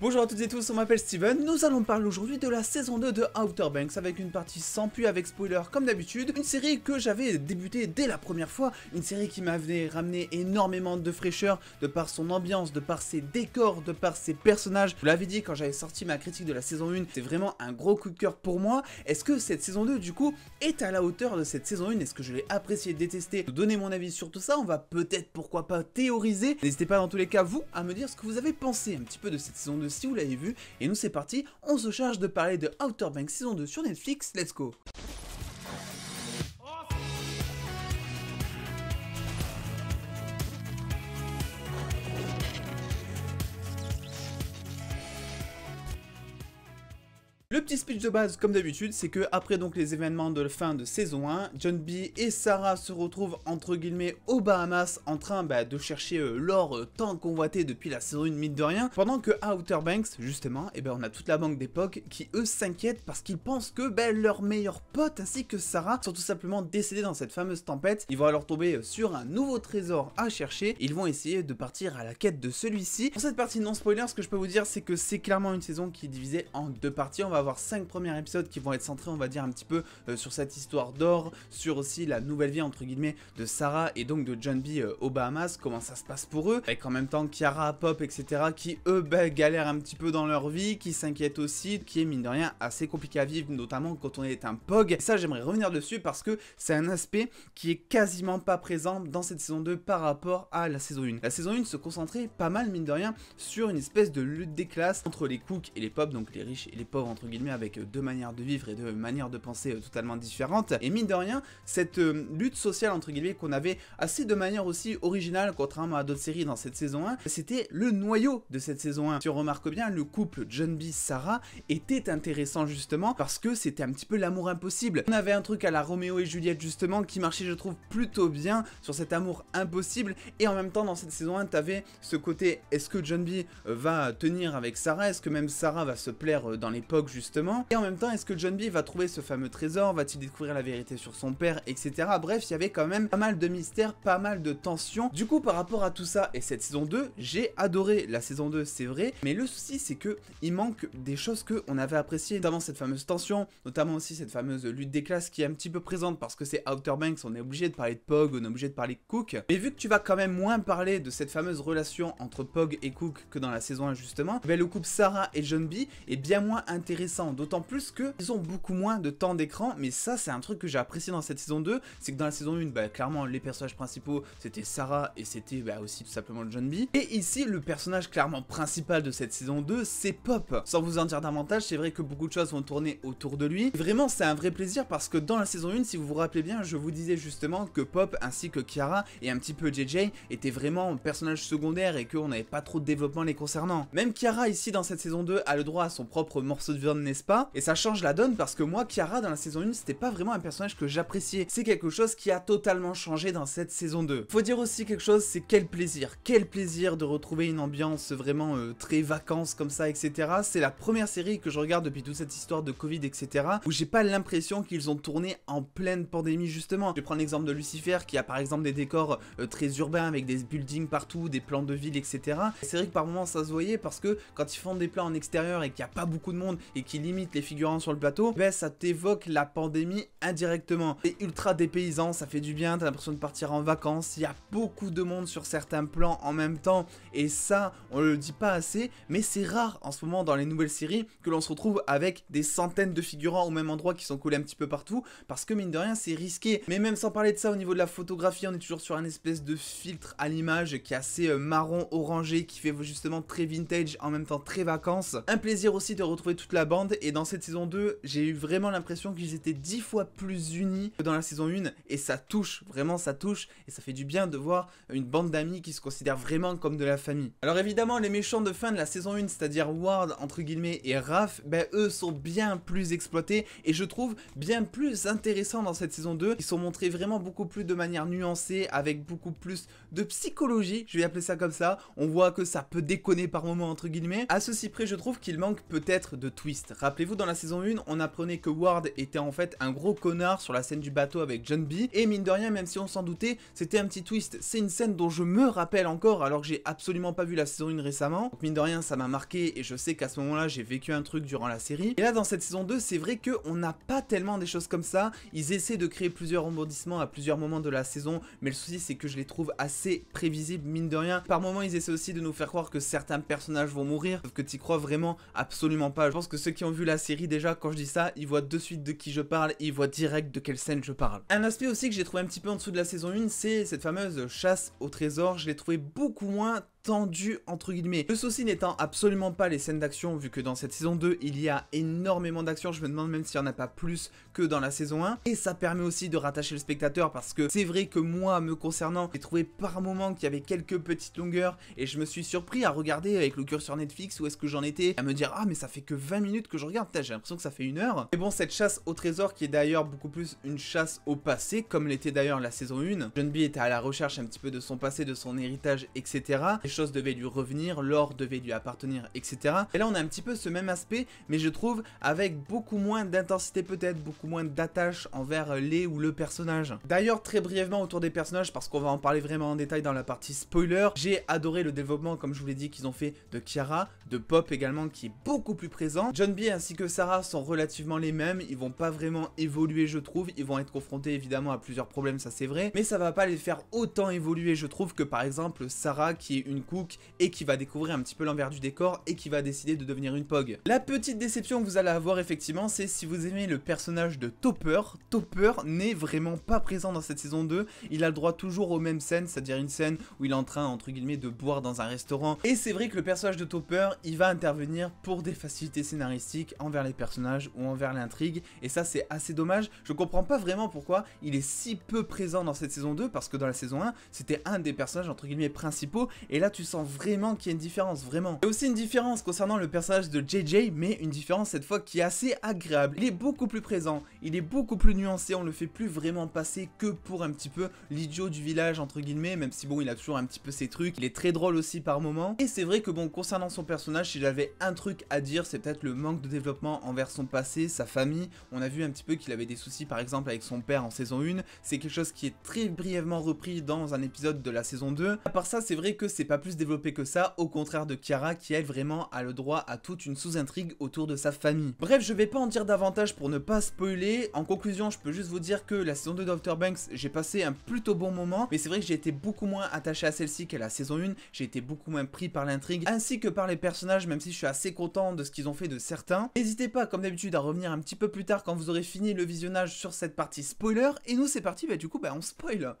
Bonjour à toutes et tous, on m'appelle Steven, nous allons parler aujourd'hui de la saison 2 de Outer Banks avec une partie sans puits, avec spoiler comme d'habitude, une série que j'avais débutée dès la première fois, une série qui m'avait ramené énormément de fraîcheur de par son ambiance, de par ses décors, de par ses personnages. vous l'avez dit quand j'avais sorti ma critique de la saison 1, c'est vraiment un gros coup de cœur pour moi. Est-ce que cette saison 2 du coup est à la hauteur de cette saison 1 Est-ce que je l'ai apprécié, détesté Donner mon avis sur tout ça, on va peut-être pourquoi pas théoriser. N'hésitez pas dans tous les cas vous à me dire ce que vous avez pensé un petit peu de cette saison 2 si vous l'avez vu, et nous c'est parti, on se charge de parler de Outer Banks saison 2 sur Netflix, let's go Le petit speech de base, comme d'habitude, c'est que après donc les événements de la fin de saison 1, John B et Sarah se retrouvent entre guillemets aux Bahamas en train bah, de chercher euh, l'or euh, tant convoité depuis la saison 1 mine de rien, pendant que à Outer Banks, justement, et eh ben on a toute la banque d'époque qui eux s'inquiètent parce qu'ils pensent que ben leur meilleur pote ainsi que Sarah sont tout simplement décédés dans cette fameuse tempête. Ils vont alors tomber euh, sur un nouveau trésor à chercher, ils vont essayer de partir à la quête de celui-ci. Pour cette partie non spoiler, ce que je peux vous dire c'est que c'est clairement une saison qui est divisée en deux parties, on va cinq 5 premiers épisodes qui vont être centrés, on va dire, un petit peu euh, sur cette histoire d'or, sur aussi la nouvelle vie, entre guillemets, de Sarah et donc de John B euh, Bahamas, comment ça se passe pour eux, avec en même temps Kiara, Pop, etc., qui eux ben, galèrent un petit peu dans leur vie, qui s'inquiètent aussi, qui est mine de rien assez compliqué à vivre, notamment quand on est un POG. ça, j'aimerais revenir dessus parce que c'est un aspect qui est quasiment pas présent dans cette saison 2 par rapport à la saison 1. La saison 1 se concentrait pas mal, mine de rien, sur une espèce de lutte des classes entre les cooks et les pop, donc les riches et les pauvres, entre guillemets avec euh, deux manières de vivre et deux manières de penser euh, totalement différentes. Et mine de rien, cette euh, lutte sociale entre guillemets qu'on avait assez de manière aussi originale contrairement à d'autres séries dans cette saison 1, c'était le noyau de cette saison 1. tu remarques bien, le couple John B. Sarah était intéressant justement parce que c'était un petit peu l'amour impossible. On avait un truc à la Roméo et Juliette justement qui marchait je trouve plutôt bien sur cet amour impossible et en même temps dans cette saison 1 t'avais ce côté est-ce que John B va tenir avec Sarah, est-ce que même Sarah va se plaire dans l'époque justement. Et en même temps, est-ce que John B va trouver ce fameux trésor Va-t-il découvrir la vérité sur son père, etc. Bref, il y avait quand même pas mal de mystères, pas mal de tensions. Du coup, par rapport à tout ça et cette saison 2, j'ai adoré la saison 2, c'est vrai. Mais le souci, c'est que il manque des choses que on avait appréciées, notamment cette fameuse tension, notamment aussi cette fameuse lutte des classes qui est un petit peu présente parce que c'est Outer Banks, on est obligé de parler de Pog, on est obligé de parler de Cook. Mais vu que tu vas quand même moins parler de cette fameuse relation entre Pog et Cook que dans la saison 1 justement, eh ben, le couple Sarah et John B est bien moins intéressant d'autant plus qu'ils ont beaucoup moins de temps d'écran, mais ça c'est un truc que j'ai apprécié dans cette saison 2, c'est que dans la saison 1, bah, clairement les personnages principaux c'était Sarah et c'était bah, aussi tout simplement John B. Et ici le personnage clairement principal de cette saison 2 c'est Pop. Sans vous en dire davantage, c'est vrai que beaucoup de choses vont tourner autour de lui. Vraiment c'est un vrai plaisir parce que dans la saison 1, si vous vous rappelez bien, je vous disais justement que Pop ainsi que Kiara et un petit peu JJ étaient vraiment personnages secondaires et qu'on n'avait pas trop de développement les concernant. Même Kiara ici dans cette saison 2 a le droit à son propre morceau de viande n'est-ce pas Et ça change la donne parce que moi, Kiara, dans la saison 1, c'était pas vraiment un personnage que j'appréciais. C'est quelque chose qui a totalement changé dans cette saison 2. Faut dire aussi quelque chose, c'est quel plaisir. Quel plaisir de retrouver une ambiance vraiment euh, très vacances comme ça, etc. C'est la première série que je regarde depuis toute cette histoire de Covid, etc. Où j'ai pas l'impression qu'ils ont tourné en pleine pandémie, justement. Je prends l'exemple de Lucifer qui a par exemple des décors euh, très urbains avec des buildings partout, des plans de ville, etc. C'est vrai que par moments ça se voyait parce que quand ils font des plans en extérieur et qu'il n'y a pas beaucoup de monde et qui limite les figurants sur le plateau, eh ben ça t'évoque la pandémie indirectement. C'est ultra dépaysant, ça fait du bien, t'as l'impression de partir en vacances, il y a beaucoup de monde sur certains plans en même temps, et ça, on le dit pas assez, mais c'est rare en ce moment dans les nouvelles séries que l'on se retrouve avec des centaines de figurants au même endroit qui sont collés un petit peu partout, parce que mine de rien, c'est risqué. Mais même sans parler de ça, au niveau de la photographie, on est toujours sur un espèce de filtre à l'image qui est assez euh, marron orangé, qui fait justement très vintage, en même temps très vacances. Un plaisir aussi de retrouver toute la bande et dans cette saison 2 j'ai eu vraiment l'impression qu'ils étaient 10 fois plus unis que dans la saison 1 et ça touche, vraiment ça touche et ça fait du bien de voir une bande d'amis qui se considèrent vraiment comme de la famille. Alors évidemment les méchants de fin de la saison 1 c'est-à-dire Ward entre guillemets et Raph, ben eux sont bien plus exploités et je trouve bien plus intéressant dans cette saison 2 ils sont montrés vraiment beaucoup plus de manière nuancée avec beaucoup plus de psychologie je vais appeler ça comme ça, on voit que ça peut déconner par moments entre guillemets, à ceci près je trouve qu'il manque peut-être de twist Rappelez-vous, dans la saison 1, on apprenait que Ward était en fait un gros connard sur la scène du bateau avec John B. Et mine de rien, même si on s'en doutait, c'était un petit twist. C'est une scène dont je me rappelle encore alors que j'ai absolument pas vu la saison 1 récemment. Donc mine de rien, ça m'a marqué et je sais qu'à ce moment-là, j'ai vécu un truc durant la série. Et là, dans cette saison 2, c'est vrai qu'on n'a pas tellement des choses comme ça. Ils essaient de créer plusieurs rebondissements à plusieurs moments de la saison, mais le souci c'est que je les trouve assez prévisibles, mine de rien. Par moments, ils essaient aussi de nous faire croire que certains personnages vont mourir, sauf que t'y crois vraiment absolument pas. Je pense que ceux qui ont vu la série déjà, quand je dis ça, ils voient de suite de qui je parle et ils voient direct de quelle scène je parle. Un aspect aussi que j'ai trouvé un petit peu en dessous de la saison 1, c'est cette fameuse chasse au trésor. Je l'ai trouvé beaucoup moins tendu entre guillemets. Le souci n'étant absolument pas les scènes d'action vu que dans cette saison 2 il y a énormément d'action, je me demande même s'il n'y en a pas plus que dans la saison 1 et ça permet aussi de rattacher le spectateur parce que c'est vrai que moi me concernant j'ai trouvé par moment qu'il y avait quelques petites longueurs et je me suis surpris à regarder avec le curseur Netflix où est-ce que j'en étais à me dire ah mais ça fait que 20 minutes que je regarde, j'ai l'impression que ça fait une heure. Mais bon cette chasse au trésor qui est d'ailleurs beaucoup plus une chasse au passé comme l'était d'ailleurs la saison 1, John B était à la recherche un petit peu de son passé, de son héritage etc choses devaient lui revenir, l'or devait lui appartenir, etc. Et là, on a un petit peu ce même aspect, mais je trouve avec beaucoup moins d'intensité peut-être, beaucoup moins d'attache envers les ou le personnage. D'ailleurs, très brièvement autour des personnages, parce qu'on va en parler vraiment en détail dans la partie spoiler, j'ai adoré le développement, comme je vous l'ai dit, qu'ils ont fait de Kiara, de Pop également, qui est beaucoup plus présent. John B ainsi que Sarah sont relativement les mêmes, ils vont pas vraiment évoluer, je trouve. Ils vont être confrontés évidemment à plusieurs problèmes, ça c'est vrai, mais ça va pas les faire autant évoluer, je trouve, que par exemple Sarah, qui est une cook et qui va découvrir un petit peu l'envers du décor et qui va décider de devenir une pog. La petite déception que vous allez avoir effectivement, c'est si vous aimez le personnage de Topper, Topper n'est vraiment pas présent dans cette saison 2, il a le droit toujours aux mêmes scènes, c'est-à-dire une scène où il est en train entre guillemets de boire dans un restaurant et c'est vrai que le personnage de Topper, il va intervenir pour des facilités scénaristiques envers les personnages ou envers l'intrigue et ça c'est assez dommage, je comprends pas vraiment pourquoi il est si peu présent dans cette saison 2 parce que dans la saison 1, c'était un des personnages entre guillemets principaux et là tu sens vraiment qu'il y a une différence, vraiment. Il y a aussi une différence concernant le personnage de JJ, mais une différence cette fois qui est assez agréable. Il est beaucoup plus présent, il est beaucoup plus nuancé, on le fait plus vraiment passer que pour un petit peu l'idiot du village entre guillemets, même si bon il a toujours un petit peu ses trucs, il est très drôle aussi par moment. Et c'est vrai que bon concernant son personnage, si j'avais un truc à dire, c'est peut-être le manque de développement envers son passé, sa famille. On a vu un petit peu qu'il avait des soucis par exemple avec son père en saison 1, c'est quelque chose qui est très brièvement repris dans un épisode de la saison 2. À part ça, c'est vrai que c'est pas plus développé que ça, au contraire de Chiara qui elle vraiment a le droit à toute une sous-intrigue autour de sa famille. Bref, je vais pas en dire davantage pour ne pas spoiler, en conclusion je peux juste vous dire que la saison 2 Dr Banks, j'ai passé un plutôt bon moment, mais c'est vrai que j'ai été beaucoup moins attaché à celle-ci qu'à la saison 1, j'ai été beaucoup moins pris par l'intrigue, ainsi que par les personnages, même si je suis assez content de ce qu'ils ont fait de certains. N'hésitez pas, comme d'habitude, à revenir un petit peu plus tard quand vous aurez fini le visionnage sur cette partie spoiler, et nous c'est parti, bah du coup, bah on spoil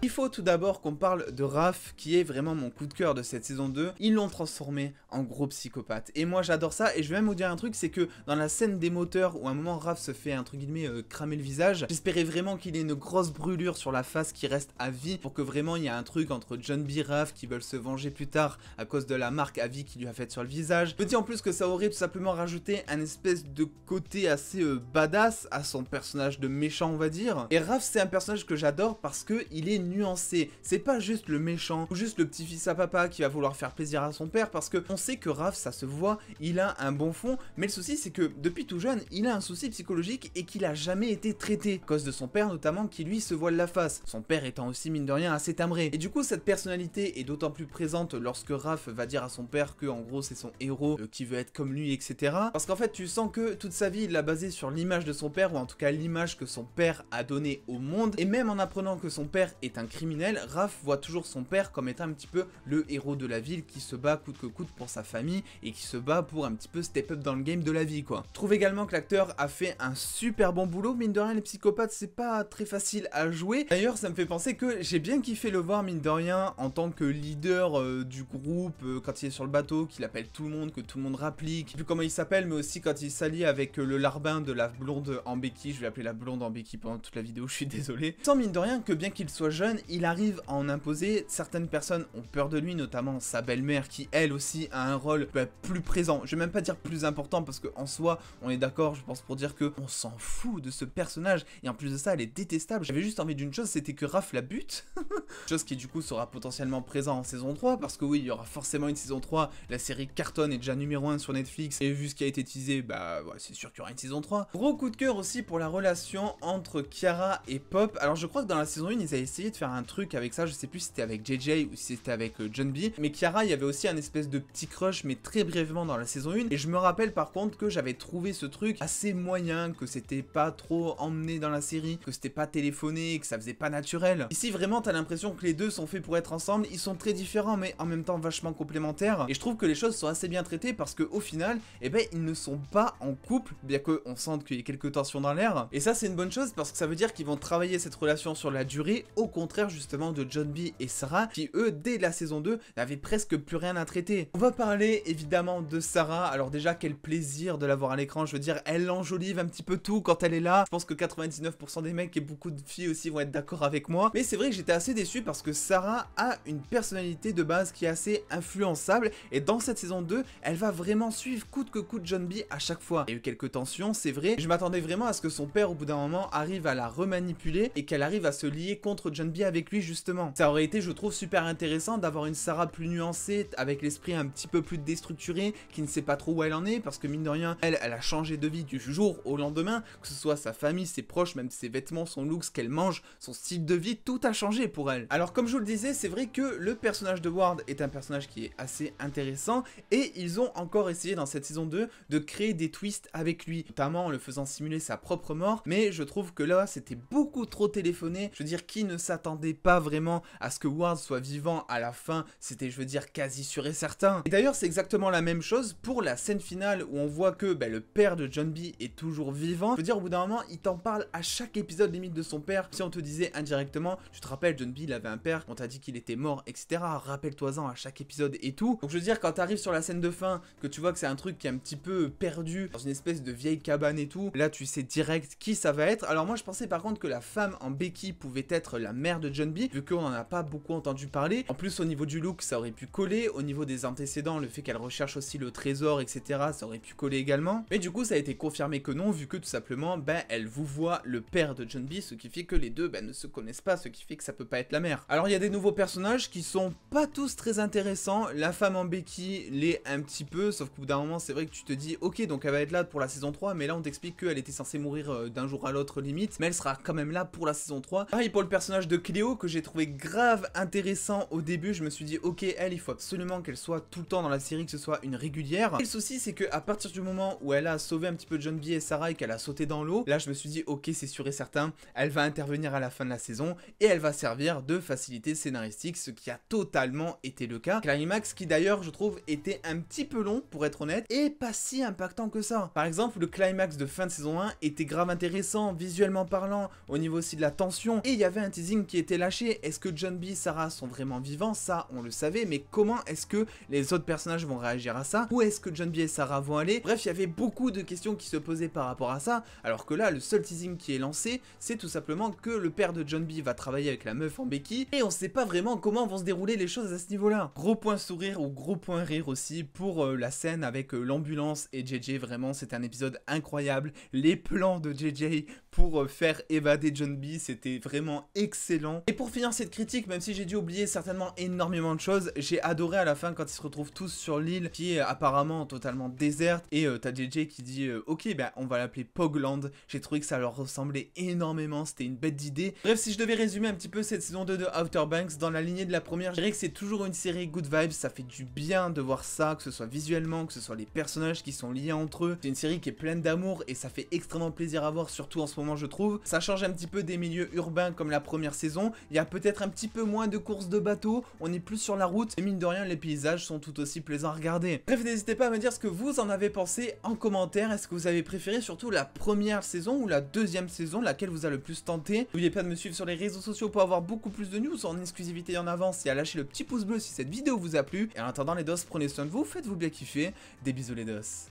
Il faut tout d'abord qu'on parle de Raph, qui est vraiment mon coup de cœur de cette saison 2. Ils l'ont transformé en gros psychopathe. Et moi j'adore ça, et je vais même vous dire un truc, c'est que dans la scène des moteurs, où un moment Raph se fait, entre guillemets, euh, cramer le visage, j'espérais vraiment qu'il ait une grosse brûlure sur la face qui reste à vie, pour que vraiment il y ait un truc entre John B. Raph, qui veulent se venger plus tard à cause de la marque à vie Qui lui a fait sur le visage. Petit en plus que ça aurait tout simplement rajouté un espèce de côté assez euh, badass à son personnage de méchant, on va dire. Et Raph, c'est un personnage que j'adore parce que il est nuancé. C'est pas juste le méchant ou juste le petit-fils à papa qui va vouloir faire plaisir à son père parce que on sait que Raph, ça se voit, il a un bon fond, mais le souci c'est que depuis tout jeune, il a un souci psychologique et qu'il a jamais été traité, à cause de son père notamment qui lui se voile la face, son père étant aussi mine de rien assez tamré Et du coup cette personnalité est d'autant plus présente lorsque Raph va dire à son père que en gros c'est son héros, euh, qui veut être comme lui, etc. Parce qu'en fait tu sens que toute sa vie il l'a basé sur l'image de son père ou en tout cas l'image que son père a donnée au monde et même en apprenant que son père est criminel, Raph voit toujours son père comme étant un petit peu le héros de la ville qui se bat coûte que coûte pour sa famille et qui se bat pour un petit peu step up dans le game de la vie quoi. trouve également que l'acteur a fait un super bon boulot, mine de rien les psychopathes c'est pas très facile à jouer. D'ailleurs ça me fait penser que j'ai bien kiffé le voir mine de rien en tant que leader euh, du groupe euh, quand il est sur le bateau, qu'il appelle tout le monde, que tout le monde rapplique, plus comment il s'appelle mais aussi quand il s'allie avec euh, le larbin de la blonde en béquille, je vais appeler la blonde en béquille pendant toute la vidéo, je suis désolé. Sans mine de rien que bien qu'il soit jeune, il arrive à en imposer. Certaines personnes ont peur de lui, notamment sa belle-mère qui, elle aussi, a un rôle bah, plus présent. Je vais même pas dire plus important parce que en soi, on est d'accord, je pense, pour dire que on s'en fout de ce personnage. Et en plus de ça, elle est détestable. J'avais juste envie d'une chose, c'était que Raph la bute. chose qui, du coup, sera potentiellement présent en saison 3 parce que oui, il y aura forcément une saison 3. La série Carton est déjà numéro 1 sur Netflix et vu ce qui a été teasé, bah ouais, c'est sûr qu'il y aura une saison 3. Gros coup de cœur aussi pour la relation entre Kiara et Pop. Alors je crois que dans la saison 1, ils avaient essayé de faire un truc avec ça, je sais plus si c'était avec JJ ou si c'était avec euh, John B. Mais Kiara, il y avait aussi un espèce de petit crush, mais très brièvement dans la saison 1. Et je me rappelle par contre que j'avais trouvé ce truc assez moyen, que c'était pas trop emmené dans la série, que c'était pas téléphoné, que ça faisait pas naturel. Ici, vraiment, t'as l'impression que les deux sont faits pour être ensemble, ils sont très différents, mais en même temps vachement complémentaires. Et je trouve que les choses sont assez bien traitées parce que au final, eh ben, ils ne sont pas en couple, bien qu'on sente qu'il y ait quelques tensions dans l'air. Et ça, c'est une bonne chose parce que ça veut dire qu'ils vont travailler cette relation sur la durée, au contraire contraire justement de John B et Sarah qui eux dès la saison 2 n'avaient presque plus rien à traiter. On va parler évidemment de Sarah, alors déjà quel plaisir de la voir à l'écran, je veux dire elle enjolive un petit peu tout quand elle est là, je pense que 99% des mecs et beaucoup de filles aussi vont être d'accord avec moi, mais c'est vrai que j'étais assez déçu parce que Sarah a une personnalité de base qui est assez influençable et dans cette saison 2 elle va vraiment suivre coûte que coûte John B à chaque fois. Il y a eu quelques tensions c'est vrai, je m'attendais vraiment à ce que son père au bout d'un moment arrive à la remanipuler et qu'elle arrive à se lier contre John B avec lui justement. Ça aurait été je trouve super intéressant d'avoir une Sarah plus nuancée, avec l'esprit un petit peu plus déstructuré, qui ne sait pas trop où elle en est, parce que mine de rien, elle, elle a changé de vie du jour au lendemain, que ce soit sa famille, ses proches, même ses vêtements, son look, ce qu'elle mange, son style de vie, tout a changé pour elle. Alors comme je vous le disais, c'est vrai que le personnage de Ward est un personnage qui est assez intéressant, et ils ont encore essayé dans cette saison 2 de créer des twists avec lui, notamment en le faisant simuler sa propre mort, mais je trouve que là c'était beaucoup trop téléphoné, je veux dire qui ne s'attend pas vraiment à ce que Ward soit vivant à la fin, c'était je veux dire quasi sûr et certain. Et d'ailleurs c'est exactement la même chose pour la scène finale où on voit que ben, le père de John B est toujours vivant. Je veux dire au bout d'un moment il t'en parle à chaque épisode limite de son père. Si on te disait indirectement, tu te rappelles John B il avait un père, on t'a dit qu'il était mort, etc. Rappelle-toi-en à chaque épisode et tout. Donc je veux dire quand tu arrives sur la scène de fin, que tu vois que c'est un truc qui est un petit peu perdu dans une espèce de vieille cabane et tout, là tu sais direct qui ça va être. Alors moi je pensais par contre que la femme en béquille pouvait être la mère de John B, vu qu'on n'en a pas beaucoup entendu parler. En plus, au niveau du look, ça aurait pu coller. Au niveau des antécédents, le fait qu'elle recherche aussi le trésor, etc., ça aurait pu coller également. Mais du coup, ça a été confirmé que non, vu que tout simplement, ben, elle vous voit le père de John B, ce qui fait que les deux ben, ne se connaissent pas, ce qui fait que ça peut pas être la mère. Alors, il y a des nouveaux personnages qui sont pas tous très intéressants. La femme en béquille l'est un petit peu, sauf qu'au bout d'un moment, c'est vrai que tu te dis, ok, donc elle va être là pour la saison 3, mais là, on t'explique qu'elle était censée mourir euh, d'un jour à l'autre, limite, mais elle sera quand même là pour la saison 3. Pareil pour le personnage de Cléo que j'ai trouvé grave intéressant au début. Je me suis dit, ok, elle, il faut absolument qu'elle soit tout le temps dans la série, que ce soit une régulière. Et le souci, c'est que à partir du moment où elle a sauvé un petit peu John B et Sarah et qu'elle a sauté dans l'eau, là, je me suis dit, ok, c'est sûr et certain, elle va intervenir à la fin de la saison et elle va servir de facilité scénaristique, ce qui a totalement été le cas. Climax qui d'ailleurs, je trouve, était un petit peu long, pour être honnête, et pas si impactant que ça. Par exemple, le climax de fin de saison 1 était grave intéressant, visuellement parlant, au niveau aussi de la tension, et il y avait un teasing qui était lâché, Est-ce que John B et Sarah sont vraiment vivants Ça, on le savait, mais comment est-ce que les autres personnages vont réagir à ça Où est-ce que John B et Sarah vont aller Bref, il y avait beaucoup de questions qui se posaient par rapport à ça, alors que là, le seul teasing qui est lancé, c'est tout simplement que le père de John B va travailler avec la meuf en béquille, et on sait pas vraiment comment vont se dérouler les choses à ce niveau-là. Gros point sourire ou gros point rire aussi pour euh, la scène avec euh, l'ambulance et JJ, vraiment, c'est un épisode incroyable. Les plans de JJ pour euh, faire évader John B. C'était vraiment excellent. Et pour finir cette critique, même si j'ai dû oublier certainement énormément de choses, j'ai adoré à la fin quand ils se retrouvent tous sur l'île qui est apparemment totalement déserte. Et euh, t'as JJ qui dit euh, Ok, ben on va l'appeler Pogland. J'ai trouvé que ça leur ressemblait énormément. C'était une bête d'idée. Bref, si je devais résumer un petit peu cette saison 2 de Outer Banks dans la lignée de la première, je dirais que c'est toujours une série good vibes. Ça fait du bien de voir ça, que ce soit visuellement, que ce soit les personnages qui sont liés entre eux. C'est une série qui est pleine d'amour et ça fait extrêmement plaisir à voir, surtout en ce moment je trouve. Ça change un petit peu des milieux urbains comme la première saison. Il y a peut-être un petit peu moins de courses de bateaux, on est plus sur la route et mine de rien les paysages sont tout aussi plaisants à regarder. Bref, n'hésitez pas à me dire ce que vous en avez pensé en commentaire. Est-ce que vous avez préféré surtout la première saison ou la deuxième saison, laquelle vous a le plus tenté N'oubliez pas de me suivre sur les réseaux sociaux pour avoir beaucoup plus de news en exclusivité en avance et à lâcher le petit pouce bleu si cette vidéo vous a plu. Et en attendant les dos, prenez soin de vous, faites-vous bien kiffer. Des bisous les dos.